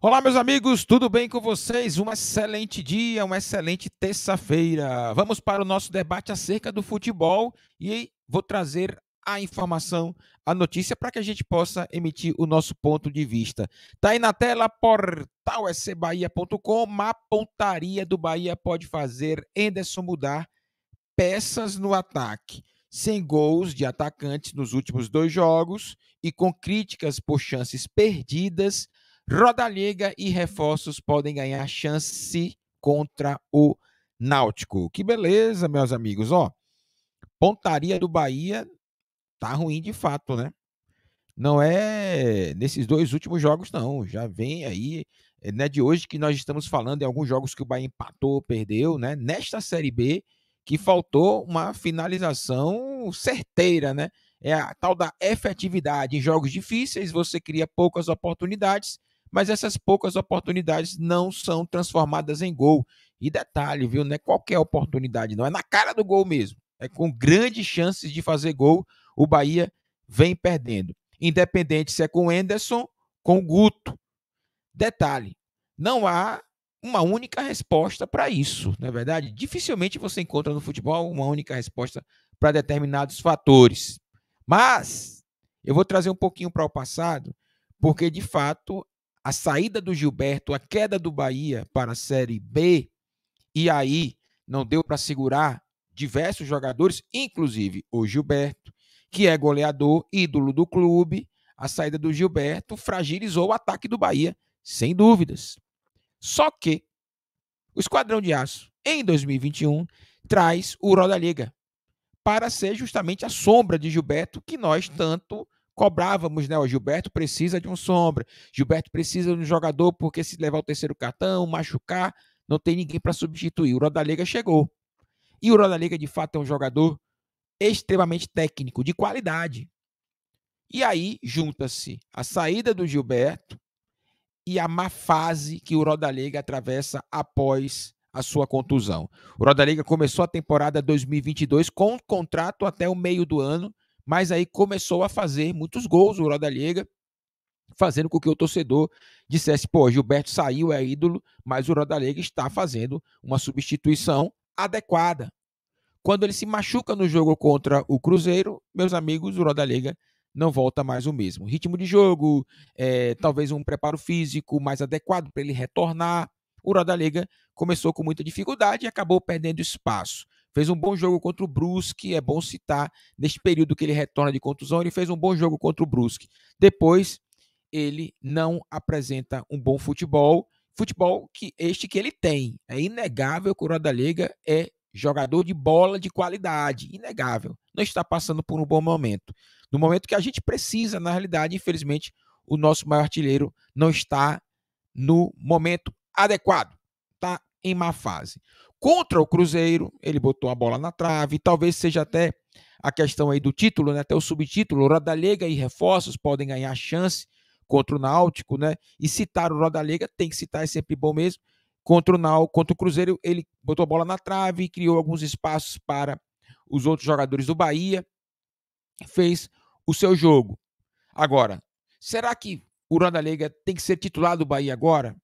Olá, meus amigos, tudo bem com vocês? Um excelente dia, uma excelente terça-feira. Vamos para o nosso debate acerca do futebol e vou trazer a informação, a notícia, para que a gente possa emitir o nosso ponto de vista. Tá aí na tela, portal A pontaria do Bahia pode fazer Enderson mudar peças no ataque sem gols de atacantes nos últimos dois jogos e com críticas por chances perdidas, Rodallega e reforços podem ganhar chance contra o Náutico. Que beleza, meus amigos, ó. Pontaria do Bahia tá ruim de fato, né? Não é nesses dois últimos jogos não, já vem aí, é, é de hoje que nós estamos falando em alguns jogos que o Bahia empatou, perdeu, né? Nesta série B que faltou uma finalização certeira, né? É a tal da efetividade. Em jogos difíceis, você cria poucas oportunidades mas essas poucas oportunidades não são transformadas em gol. E detalhe, viu? Não é qualquer oportunidade, não. É na cara do gol mesmo. É com grandes chances de fazer gol, o Bahia vem perdendo. Independente se é com o Enderson, com o Guto. Detalhe, não há uma única resposta para isso, não é verdade? Dificilmente você encontra no futebol uma única resposta para determinados fatores. Mas eu vou trazer um pouquinho para o passado, porque de fato a saída do Gilberto, a queda do Bahia para a Série B, e aí não deu para segurar diversos jogadores, inclusive o Gilberto, que é goleador, ídolo do clube. A saída do Gilberto fragilizou o ataque do Bahia, sem dúvidas. Só que o Esquadrão de Aço, em 2021, traz o Roda Liga para ser justamente a sombra de Gilberto que nós tanto cobrávamos, né? O Gilberto precisa de um sombra, Gilberto precisa de um jogador, porque se levar o terceiro cartão, machucar, não tem ninguém para substituir. O Rodalega chegou. E o Rodalega, de fato, é um jogador extremamente técnico, de qualidade. E aí junta-se a saída do Gilberto e a má fase que o Rodalega atravessa após a sua contusão. O Rodalega começou a temporada 2022 com um contrato até o meio do ano mas aí começou a fazer muitos gols o Rodallega, fazendo com que o torcedor dissesse, pô, Gilberto saiu, é ídolo, mas o Rodallega está fazendo uma substituição adequada. Quando ele se machuca no jogo contra o Cruzeiro, meus amigos, o Rodallega não volta mais o mesmo. Ritmo de jogo, é, talvez um preparo físico mais adequado para ele retornar. O Rodallega começou com muita dificuldade e acabou perdendo espaço. Fez um bom jogo contra o Brusque, é bom citar, neste período que ele retorna de contusão, ele fez um bom jogo contra o Brusque. Depois, ele não apresenta um bom futebol, futebol que este que ele tem. É inegável que o liga é jogador de bola de qualidade, inegável. Não está passando por um bom momento. No momento que a gente precisa, na realidade, infelizmente, o nosso maior artilheiro não está no momento adequado. Está em má fase contra o Cruzeiro, ele botou a bola na trave, talvez seja até a questão aí do título, né? até o subtítulo, Rodalega e reforços podem ganhar chance contra o Náutico, né? E citar o Rodalega, tem que citar, é sempre bom mesmo. Contra o Náutico, contra o Cruzeiro, ele botou a bola na trave e criou alguns espaços para os outros jogadores do Bahia. Fez o seu jogo. Agora, será que o Rodalega tem que ser titular do Bahia agora?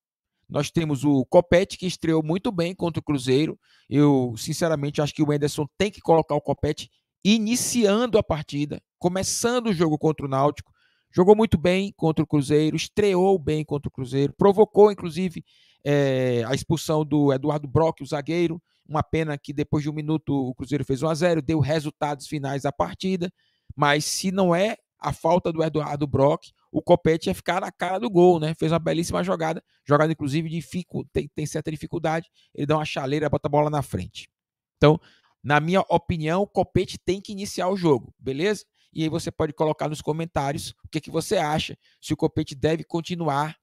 Nós temos o Copete, que estreou muito bem contra o Cruzeiro. Eu, sinceramente, acho que o Enderson tem que colocar o Copete iniciando a partida, começando o jogo contra o Náutico. Jogou muito bem contra o Cruzeiro, estreou bem contra o Cruzeiro, provocou, inclusive, é, a expulsão do Eduardo Brock, o zagueiro. Uma pena que depois de um minuto o Cruzeiro fez 1 a 0 deu resultados finais à partida. Mas se não é a falta do Eduardo Brock, o Copete ia ficar na cara do gol, né? Fez uma belíssima jogada, jogada inclusive de tem, tem certa dificuldade, ele dá uma chaleira, bota a bola na frente. Então, na minha opinião, o Copete tem que iniciar o jogo, beleza? E aí você pode colocar nos comentários o que, que você acha, se o Copete deve continuar,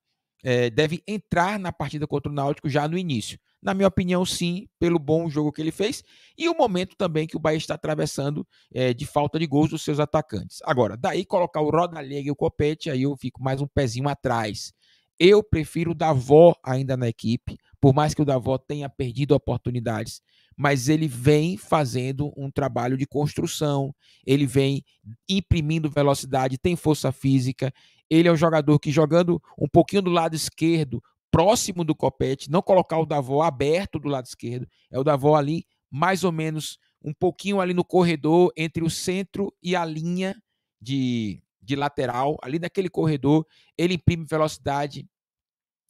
é, deve entrar na partida contra o Náutico já no início. Na minha opinião, sim, pelo bom jogo que ele fez e o momento também que o Bahia está atravessando é, de falta de gols dos seus atacantes. Agora, daí colocar o Rodalega e o Copete, aí eu fico mais um pezinho atrás. Eu prefiro o Davó ainda na equipe, por mais que o Davó tenha perdido oportunidades, mas ele vem fazendo um trabalho de construção, ele vem imprimindo velocidade, tem força física, ele é um jogador que jogando um pouquinho do lado esquerdo próximo do copete, não colocar o Davó aberto do lado esquerdo, é o Davó ali mais ou menos um pouquinho ali no corredor entre o centro e a linha de, de lateral, ali naquele corredor, ele imprime velocidade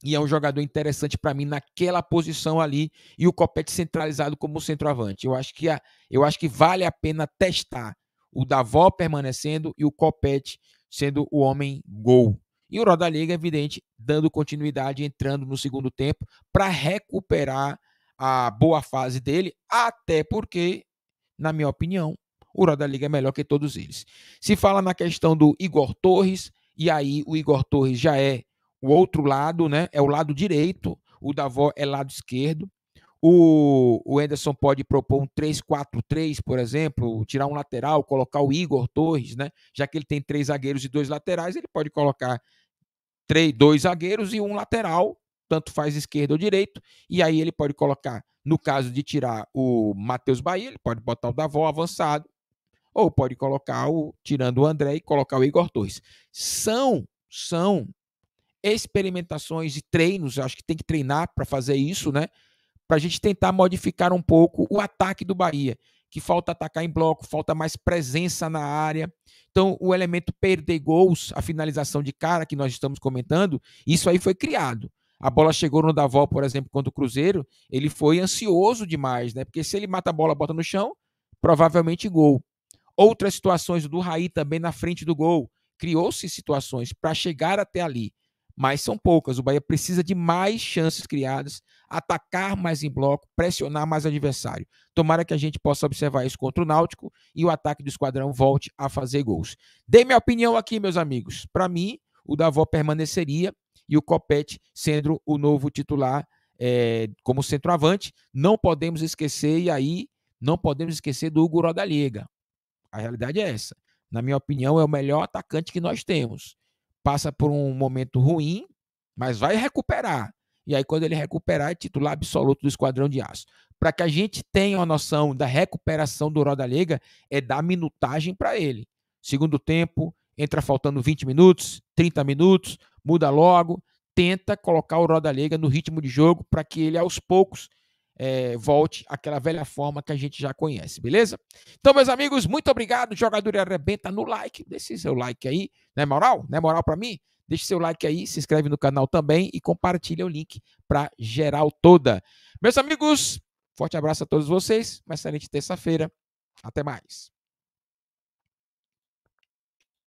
e é um jogador interessante para mim naquela posição ali e o Copete centralizado como centroavante. Eu acho que a, eu acho que vale a pena testar o Davó permanecendo e o Copete sendo o homem gol e o Roda é evidente, dando continuidade, entrando no segundo tempo para recuperar a boa fase dele, até porque, na minha opinião, o Roda Liga é melhor que todos eles. Se fala na questão do Igor Torres, e aí o Igor Torres já é o outro lado, né? É o lado direito, o Davó é lado esquerdo. O, o Anderson pode propor um 3-4-3, por exemplo, tirar um lateral, colocar o Igor Torres, né? Já que ele tem três zagueiros e dois laterais, ele pode colocar três, dois zagueiros e um lateral, tanto faz esquerda ou direito, e aí ele pode colocar, no caso de tirar o Matheus Bahia, ele pode botar o Davó avançado, ou pode colocar o, tirando o André e colocar o Igor Torres. São, são experimentações e treinos, acho que tem que treinar para fazer isso, né? Para a gente tentar modificar um pouco o ataque do Bahia que falta atacar em bloco, falta mais presença na área. Então, o elemento perder gols, a finalização de cara que nós estamos comentando, isso aí foi criado. A bola chegou no Davó, por exemplo, contra o Cruzeiro, ele foi ansioso demais, né? Porque se ele mata a bola, bota no chão, provavelmente gol. Outras situações do Raí também na frente do gol. Criou-se situações para chegar até ali mas são poucas. O Bahia precisa de mais chances criadas, atacar mais em bloco, pressionar mais adversário. Tomara que a gente possa observar isso contra o Náutico e o ataque do esquadrão volte a fazer gols. Dei minha opinião aqui, meus amigos. Para mim, o Davó permaneceria e o Copete sendo o novo titular é, como centroavante. Não podemos esquecer, e aí não podemos esquecer do Hugo Rodallega. A realidade é essa. Na minha opinião, é o melhor atacante que nós temos passa por um momento ruim, mas vai recuperar. E aí, quando ele recuperar, é titular absoluto do Esquadrão de Aço. Para que a gente tenha uma noção da recuperação do Roda Liga, é dar minutagem para ele. Segundo tempo, entra faltando 20 minutos, 30 minutos, muda logo, tenta colocar o Roda Liga no ritmo de jogo para que ele, aos poucos, é, volte àquela velha forma que a gente já conhece, beleza? Então, meus amigos, muito obrigado. Jogador arrebenta no like. Deixe seu like aí, né, moral? Né, moral para mim? Deixe seu like aí, se inscreve no canal também e compartilha o link para geral toda. Meus amigos, forte abraço a todos vocês. Uma excelente terça-feira. Até mais.